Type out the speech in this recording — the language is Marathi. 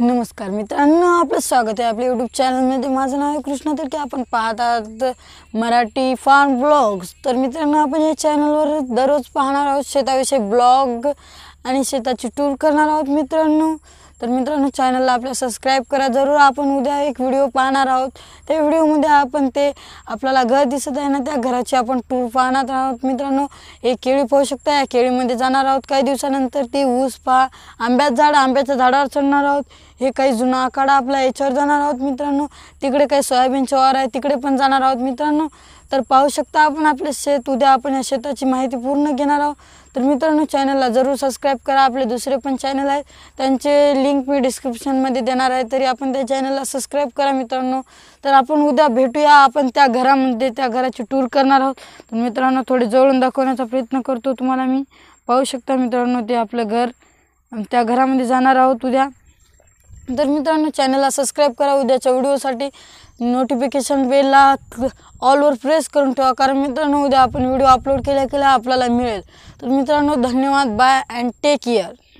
नमस्कार मित्रांनो आपलं स्वागत आहे आपल्या युट्यूब चॅनलमध्ये माझं नाव आहे कृष्णा की आपण पाहत आहात मराठी फार्म ब्लॉग्स तर मित्रांनो आपण या चॅनलवर दररोज पाहणार आहोत शेताविषयी ब्लॉग आणि शेताची टूर करणार आहोत मित्रांनो तर मित्रांनो चॅनलला आपल्या सबस्क्राईब करा जरूर आपण उद्या एक व्हिडिओ पाहणार आहोत त्या व्हिडिओमध्ये आपण ते आपल्याला घर दिसत आहे ना त्या घराची आपण टूर पाहणार आहोत मित्रांनो हे केळी पाहू शकता या केळीमध्ये जाणार आहोत काही दिवसानंतर ती ऊस पहा आंब्याचं झाड आंब्याच्या झाडावर चढणार आहोत हे काही जुना आखाडा आपला याच्यावर जाणार आहोत मित्रांनो तिकडे काही सोयाबीनचे वार आहे तिकडे पण जाणार आहोत मित्रांनो तर पाहू शकता आपण आपले शेत उद्या आपण या शेताची माहिती पूर्ण घेणार आहोत तर मित्रांनो चॅनलला जरूर सबस्क्राईब करा आपले दुसरे पण चॅनल आहेत त्यांचे लिंक लिंक मी डिस्क्रिप्शनमध्ये देणार आहे तरी आपण त्या चॅनलला सबस्क्राईब करा मित्रांनो तर आपण उद्या भेटूया आपण त्या घरामध्ये त्या घराची टूर करणार आहोत तर मित्रांनो थोडे जवळून दाखवण्याचा प्रयत्न करतो तुम्हाला मी पाहू शकता मित्रांनो ते आपलं घर त्या घरामध्ये जाणार आहोत उद्या तर मित्रांनो चॅनलला सबस्क्राईब करा उद्याच्या व्हिडिओसाठी नोटिफिकेशन बेलला ऑलवर प्रेस करून ठेवा कारण मित्रांनो उद्या आपण व्हिडिओ अपलोड केल्या केल्या आपल्याला मिळेल तर मित्रांनो धन्यवाद बाय अँड टेक केअर